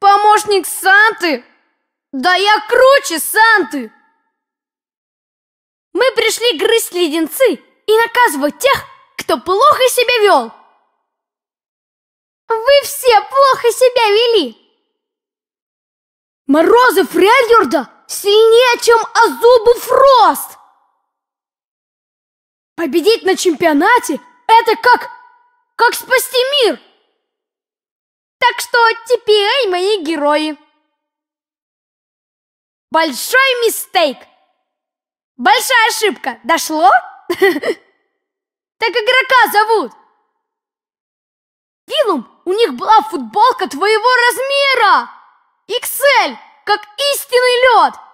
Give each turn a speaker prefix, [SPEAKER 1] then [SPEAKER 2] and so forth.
[SPEAKER 1] Помощник Санты? Да я круче Санты! Мы пришли грызть леденцы и наказывать тех, кто плохо себя вел. Вы все плохо себя вели. Морозы Фрельюрда сильнее, чем Азубу Фрост. Победить на чемпионате – это как, как спасти теперь мои герои. Большой мистейк. Большая ошибка. Дошло? Так игрока зовут. Вилум, у них была футболка твоего размера. XL, как истинный лед.